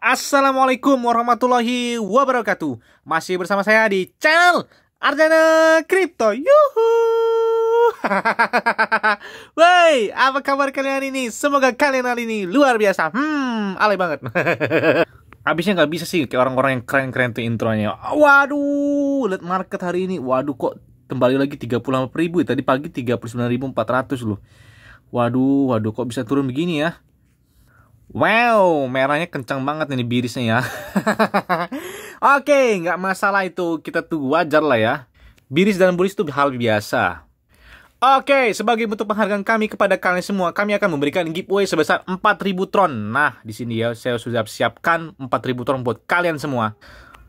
Assalamualaikum warahmatullahi wabarakatuh Masih bersama saya di channel Arjana Crypto Yuhu Woi, apa kabar kalian ini? Semoga kalian hari ini luar biasa Hmm, alay banget Abisnya nggak bisa sih kayak orang-orang yang keren-keren tuh intronya Waduh, lihat market hari ini Waduh kok kembali lagi 38 ribu Tadi pagi 39.400 loh Waduh, waduh kok bisa turun begini ya Wow, merahnya kencang banget ini birisnya ya. Oke, okay, nggak masalah itu. Kita tunggu wajar lah ya. Biris dan buris itu hal biasa. Oke, okay, sebagai bentuk penghargaan kami kepada kalian semua, kami akan memberikan giveaway sebesar 4000 tron. Nah, di sini ya, saya sudah siapkan 4000 tron buat kalian semua.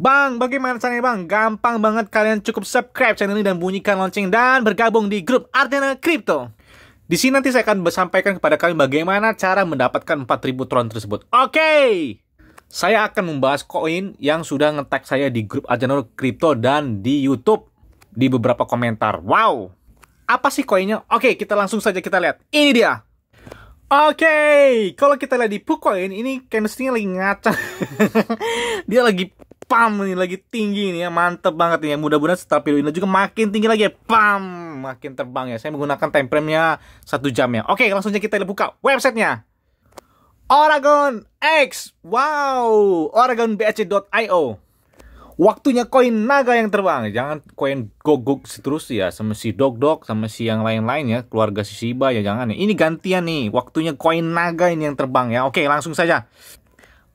Bang, bagaimana caranya bang? Gampang banget kalian cukup subscribe channel ini dan bunyikan lonceng dan bergabung di grup Artena Crypto. Di sini nanti saya akan sampaikan kepada kalian bagaimana cara mendapatkan 4000 Tron tersebut. Oke! Okay! Saya akan membahas koin yang sudah ngetek saya di grup Ajanur Crypto dan di YouTube di beberapa komentar. Wow! Apa sih koinnya? Oke, okay, kita langsung saja kita lihat. Ini dia. Oke, okay, kalau kita lihat di Pukoin ini chemistry-nya lagi ngaca. dia lagi pam ini lagi tinggi nih ya mantep banget nih ya mudah-mudahan setelah video ini juga makin tinggi lagi ya pam makin terbang ya saya menggunakan time frame nya satu jam ya oke langsung aja kita buka websitenya Oregon X wow OregonBHC.io waktunya koin naga yang terbang jangan koin gogok terus ya sama si dog dog sama si yang lain lain ya keluarga si Shiba ya jangan ya ini gantian nih waktunya koin naga ini yang terbang ya oke langsung saja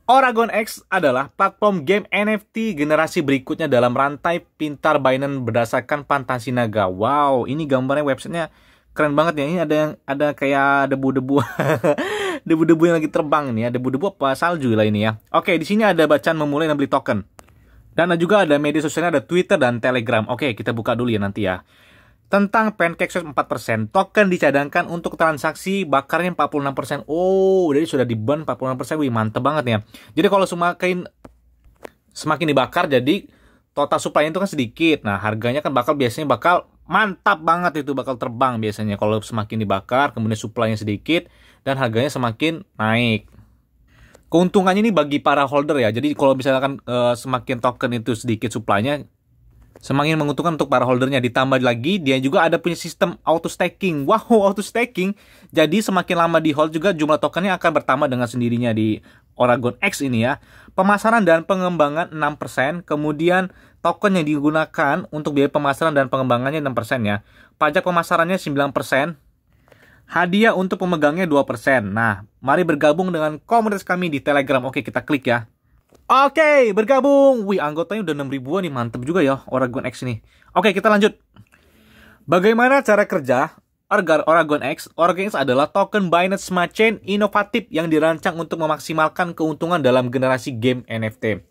Oragon X adalah platform game NFT generasi berikutnya dalam rantai pintar Binance berdasarkan Pantasi Naga. Wow, ini gambarnya websitenya keren banget ya. Ini ada yang ada kayak debu-debu, debu-debu yang lagi terbang nih ya. Debu-debu apa salju lah ini ya. Oke, di sini ada bacaan memulai dan beli token. Dan juga ada media sosialnya ada Twitter dan Telegram. Oke, kita buka dulu ya nanti ya. Tentang pancake swap 4%, token dicadangkan untuk transaksi bakarnya 46%. Oh, jadi sudah di burn 46%. Wih, mantep banget ya. Jadi kalau semakin semakin dibakar jadi total supply itu kan sedikit. Nah, harganya kan bakal biasanya bakal mantap banget itu bakal terbang biasanya kalau semakin dibakar kemudian supply-nya sedikit dan harganya semakin naik. Keuntungannya ini bagi para holder ya. Jadi kalau misalkan e, semakin token itu sedikit supply-nya Semakin menguntungkan untuk para holdernya. Ditambah lagi, dia juga ada punya sistem auto staking. Wow, auto staking. Jadi semakin lama di hold juga jumlah tokennya akan bertambah dengan sendirinya di Oragon X ini ya. Pemasaran dan pengembangan 6%, kemudian token yang digunakan untuk biaya pemasaran dan pengembangannya 6% ya. Pajak pemasarannya 9%, hadiah untuk pemegangnya 2%. Nah, mari bergabung dengan komunitas kami di Telegram. Oke, kita klik ya. Oke, bergabung. Wih, anggotanya udah 6 ribuan nih, mantep juga ya Oragon X ini. Oke, kita lanjut. Bagaimana cara kerja Argar Oragon X? Oragon X adalah token Binance Smart Chain inovatif yang dirancang untuk memaksimalkan keuntungan dalam generasi game NFT.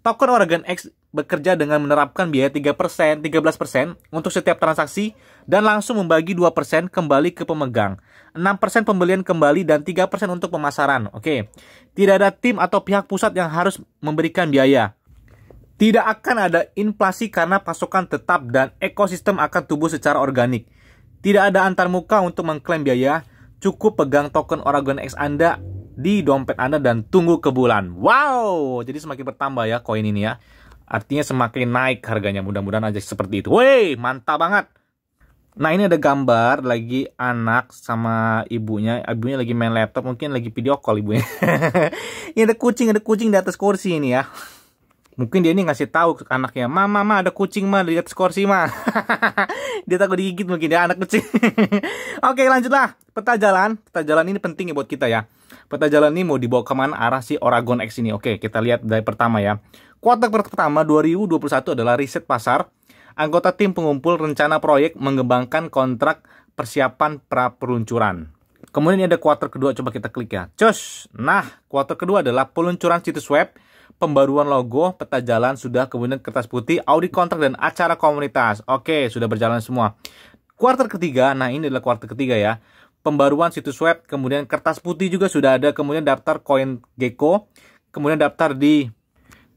Token Oragon X bekerja dengan menerapkan biaya 3%, 13% untuk setiap transaksi dan langsung membagi 2% kembali ke pemegang. 6% pembelian kembali dan 3% untuk pemasaran. Oke. Tidak ada tim atau pihak pusat yang harus memberikan biaya. Tidak akan ada inflasi karena pasokan tetap dan ekosistem akan tumbuh secara organik. Tidak ada antarmuka untuk mengklaim biaya. Cukup pegang token Oragon X Anda di dompet Anda dan tunggu ke bulan. Wow, jadi semakin bertambah ya koin ini ya. Artinya semakin naik harganya. Mudah-mudahan aja seperti itu. Woi, mantap banget. Nah ini ada gambar lagi anak sama ibunya Ibunya lagi main laptop mungkin lagi video call ibunya Ini ada kucing, ada kucing di atas kursi ini ya Mungkin dia ini ngasih tahu ke anaknya Mama, mama ada kucing mah di atas kursi mah Dia takut digigit mungkin ya anak kucing Oke lanjutlah Peta jalan Peta jalan ini penting ya buat kita ya peta jalan ini mau dibawa kemana arah si Oregon X ini. Oke, kita lihat dari pertama ya. Kuartal pertama 2021 adalah riset pasar. Anggota tim pengumpul rencana proyek mengembangkan kontrak persiapan pra peluncuran. Kemudian ini ada kuartal kedua, coba kita klik ya. Cus, nah kuartal kedua adalah peluncuran situs web, pembaruan logo, peta jalan sudah, kemudian kertas putih, audit kontrak dan acara komunitas. Oke, sudah berjalan semua. Kuartal ketiga, nah ini adalah kuartal ketiga ya pembaruan situs web, kemudian kertas putih juga sudah ada, kemudian daftar koin Gecko, kemudian daftar di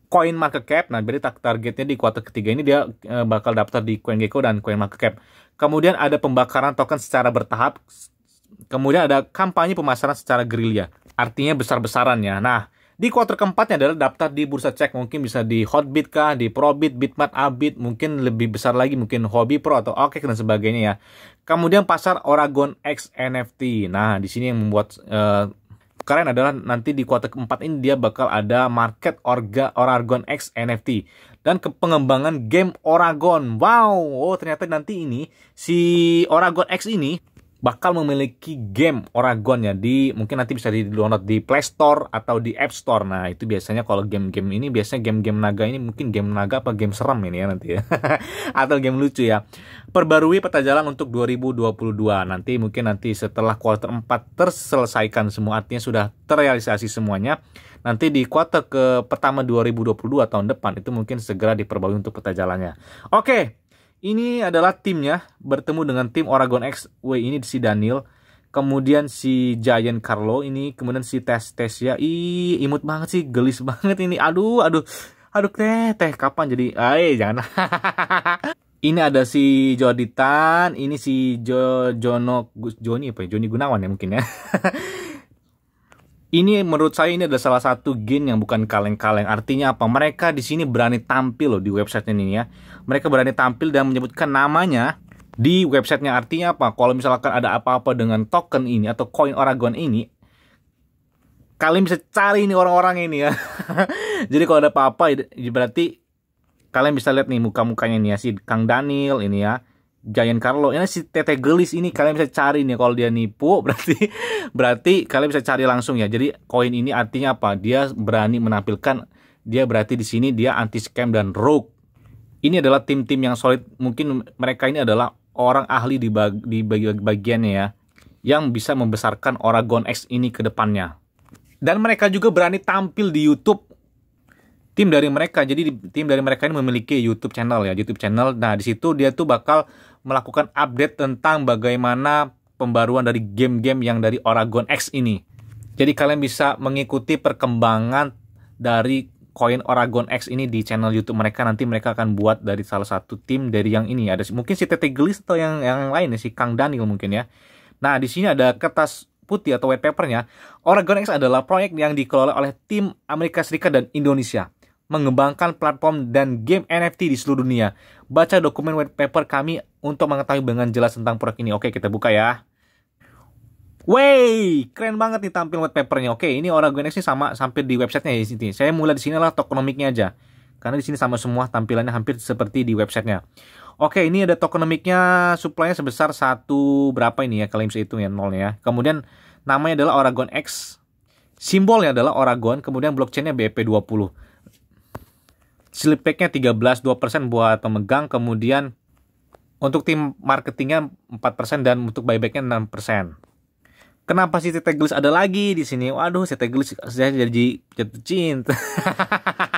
coin market cap. Nah, berarti targetnya di kuartal ketiga ini dia eh, bakal daftar di coin Gecko dan coin market cap. Kemudian ada pembakaran token secara bertahap. Kemudian ada kampanye pemasaran secara gerilya. Artinya besar-besaran ya. Nah, di kuarter keempatnya adalah daftar di bursa cek mungkin bisa di Hotbit kah, di Probit, Bitmat, Abit, mungkin lebih besar lagi mungkin Hobby Pro atau Oke dan sebagainya ya. Kemudian pasar Oragon X NFT. Nah, di sini yang membuat uh, keren adalah nanti di kuarter keempat ini dia bakal ada market Orga Oragon X NFT dan ke pengembangan game Oragon. Wow, oh ternyata nanti ini si Oragon X ini bakal memiliki game Oragon ya di mungkin nanti bisa di download di Play Store atau di App Store. Nah itu biasanya kalau game-game ini biasanya game-game naga ini mungkin game naga apa game serem ini ya nanti ya atau game lucu ya. Perbarui peta jalan untuk 2022 nanti mungkin nanti setelah quarter 4 terselesaikan semua artinya sudah terrealisasi semuanya. Nanti di quarter ke pertama 2022 tahun depan itu mungkin segera diperbarui untuk peta jalannya. Oke, ini adalah timnya bertemu dengan tim Oregon X. w ini si Daniel, kemudian si Giant Carlo ini, kemudian si Tes Tes ya. Ih, imut banget sih, gelis banget ini. Aduh, aduh. Aduh teh, teh kapan jadi? Eh, jangan. ini ada si Joditan, ini si Jo Jono Joni apa ya? Joni Gunawan ya mungkin ya. Ini menurut saya ini adalah salah satu gen yang bukan kaleng-kaleng. Artinya apa? Mereka di sini berani tampil loh di website ini ya. Mereka berani tampil dan menyebutkan namanya di websitenya artinya apa? Kalau misalkan ada apa-apa dengan token ini atau koin Oregon ini, kalian bisa cari ini orang-orang ini ya. Jadi kalau ada apa-apa berarti kalian bisa lihat nih muka-mukanya ini ya si Kang Daniel ini ya Giant Carlo ini si Tete Gelis ini kalian bisa cari nih kalau dia nipu berarti berarti kalian bisa cari langsung ya jadi koin ini artinya apa dia berani menampilkan dia berarti di sini dia anti scam dan rogue ini adalah tim-tim yang solid mungkin mereka ini adalah orang ahli di, bag, di bag, bagiannya ya yang bisa membesarkan Oragon X ini ke depannya dan mereka juga berani tampil di YouTube tim dari mereka jadi tim dari mereka ini memiliki YouTube channel ya YouTube channel nah di situ dia tuh bakal melakukan update tentang bagaimana pembaruan dari game-game yang dari Oragon X ini. Jadi kalian bisa mengikuti perkembangan dari koin Oragon X ini di channel YouTube mereka nanti mereka akan buat dari salah satu tim dari yang ini ada mungkin si Tete Gelis atau yang yang lain ya, si Kang Daniel mungkin ya. Nah, di sini ada kertas putih atau white papernya. Oragon X adalah proyek yang dikelola oleh tim Amerika Serikat dan Indonesia mengembangkan platform dan game NFT di seluruh dunia. Baca dokumen white paper kami untuk mengetahui dengan jelas tentang proyek ini. Oke, kita buka ya. Wey, keren banget nih tampil white papernya. Oke, ini orang gue ini sama sampai di websitenya di sini. Saya mulai di sini lah tokenomiknya aja. Karena di sini sama semua tampilannya hampir seperti di websitenya. Oke, ini ada tokenomiknya, supply-nya sebesar satu berapa ini ya, kalian bisa hitung ya nolnya ya. Kemudian namanya adalah Oragon X, simbolnya adalah Oragon, kemudian blockchain-nya BP20 tiga nya 13-2% buat pemegang, kemudian untuk tim marketingnya 4% dan untuk buybacknya 6%. Kenapa sih Teteglis ada lagi di sini? Waduh, Teteglis saya jadi jatuh cinta.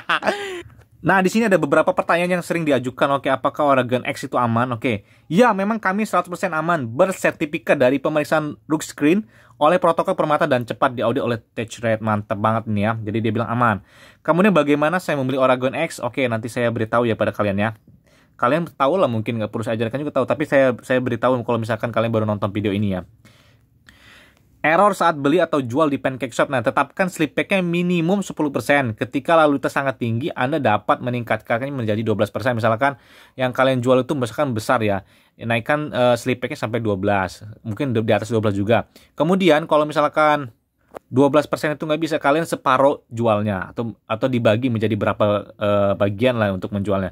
Nah, di sini ada beberapa pertanyaan yang sering diajukan. Oke, apakah Oregon X itu aman? Oke. Ya, memang kami 100% aman bersertifikat dari pemeriksaan rook screen oleh protokol permata dan cepat diaudit oleh touch rate. Mantap banget nih ya. Jadi dia bilang aman. Kemudian bagaimana saya membeli Oregon X? Oke, nanti saya beritahu ya pada kalian ya. Kalian tahu lah mungkin nggak perlu saya ajarkan juga tahu, tapi saya saya beritahu kalau misalkan kalian baru nonton video ini ya. Error saat beli atau jual di Pancake Shop. Nah, tetapkan slip packnya minimum 10%. Ketika lalu lintas sangat tinggi, Anda dapat meningkatkannya menjadi 12%. Misalkan yang kalian jual itu misalkan besar ya, naikkan uh, slip packnya sampai 12. Mungkin di atas 12 juga. Kemudian kalau misalkan 12% itu nggak bisa kalian separuh jualnya atau atau dibagi menjadi berapa uh, bagian lah untuk menjualnya.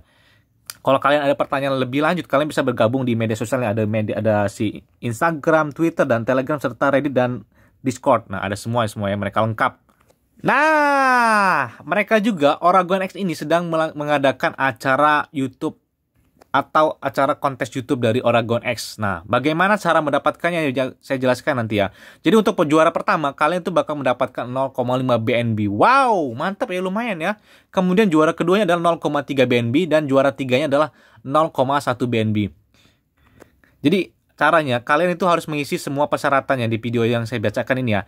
Kalau kalian ada pertanyaan lebih lanjut, kalian bisa bergabung di media sosial yang ada media ada si Instagram, Twitter, dan Telegram serta Reddit dan Discord. Nah, ada semua semuanya mereka lengkap. Nah, mereka juga Oragon X ini sedang mengadakan acara YouTube atau acara kontes YouTube dari Oregon X. Nah, bagaimana cara mendapatkannya ya, saya jelaskan nanti ya. Jadi untuk penjuara pertama, kalian tuh bakal mendapatkan 0,5 BNB. Wow, mantap ya lumayan ya. Kemudian juara keduanya adalah 0,3 BNB dan juara tiganya adalah 0,1 BNB. Jadi caranya kalian itu harus mengisi semua persyaratan yang di video yang saya bacakan ini ya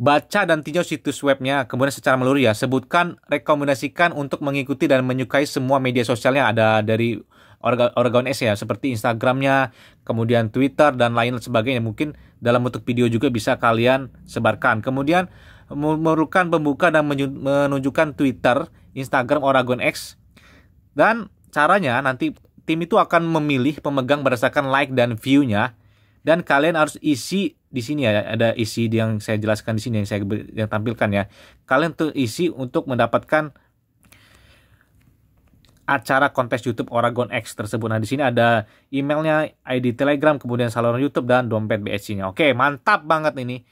baca dan tinjau situs webnya, kemudian secara meluruh ya, sebutkan, rekomendasikan untuk mengikuti dan menyukai semua media sosialnya ada dari Oregon, Oregon S ya, seperti Instagramnya, kemudian Twitter dan lain sebagainya. Mungkin dalam bentuk video juga bisa kalian sebarkan. Kemudian memerlukan pembuka dan menunjukkan Twitter, Instagram Oregon X. Dan caranya nanti tim itu akan memilih pemegang berdasarkan like dan view-nya dan kalian harus isi di sini ya ada isi yang saya jelaskan di sini yang saya yang tampilkan ya kalian tuh isi untuk mendapatkan acara kontes YouTube Oregon X tersebut. Nah, di sini ada emailnya, ID Telegram, kemudian saluran YouTube dan dompet BSC-nya. Oke, mantap banget ini.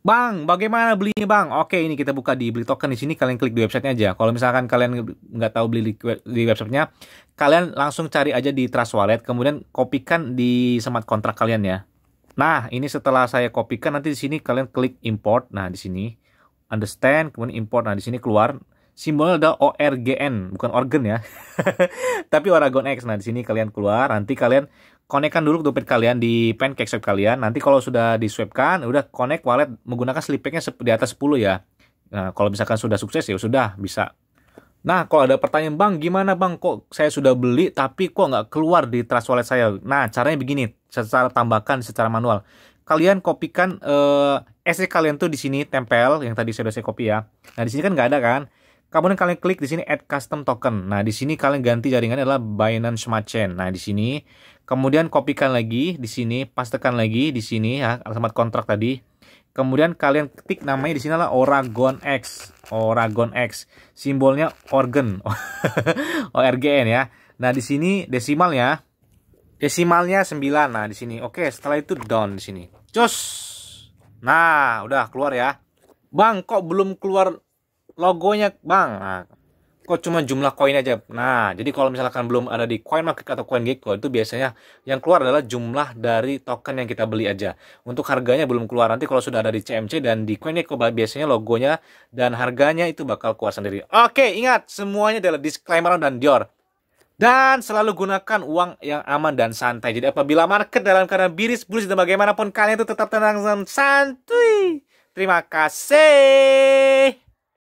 Bang, bagaimana belinya bang? Oke, ini kita buka di beli token di sini. Kalian klik di websitenya aja. Kalau misalkan kalian nggak tahu beli di websitenya, kalian langsung cari aja di Trust Wallet, kemudian kopikan di semat kontrak kalian ya. Nah, ini setelah saya kopikan nanti di sini kalian klik import. Nah, di sini understand, kemudian import. Nah, di sini keluar simbolnya adalah ORGN, bukan organ ya. Tapi Oragon X. Nah, di sini kalian keluar, nanti kalian konekkan dulu dompet kalian di pancake swap kalian. Nanti kalau sudah diswapkan, udah connect wallet menggunakan slipnya packnya di atas 10 ya. Nah, kalau misalkan sudah sukses ya sudah bisa. Nah, kalau ada pertanyaan, Bang, gimana Bang, kok saya sudah beli tapi kok nggak keluar di trust wallet saya? Nah, caranya begini, secara tambahkan, secara manual. Kalian kopikan eh, SC kalian tuh di sini tempel, yang tadi saya udah saya copy ya. Nah, di sini kan nggak ada kan? Kemudian kalian klik di sini add custom token. Nah, di sini kalian ganti jaringannya adalah Binance Smart Chain. Nah, di sini kemudian kopikan lagi di sini, pastekan lagi di sini ya, alamat kontrak tadi. Kemudian kalian ketik namanya di sini adalah Oragon X. Oragon X. Simbolnya organ. ORGN ya. Nah, di sini ya. desimalnya Desimalnya 9. Nah, di sini. Oke, setelah itu down di sini. Cus. Nah, udah keluar ya. Bang, kok belum keluar logonya bang nah, kok cuma jumlah koin aja nah jadi kalau misalkan belum ada di coin market atau coin gecko itu biasanya yang keluar adalah jumlah dari token yang kita beli aja untuk harganya belum keluar nanti kalau sudah ada di CMC dan di coin gecko biasanya logonya dan harganya itu bakal keluar sendiri oke ingat semuanya adalah disclaimer dan Dior dan selalu gunakan uang yang aman dan santai. Jadi apabila market dalam keadaan biris, bullish dan bagaimanapun kalian itu tetap tenang dan santuy. Terima kasih.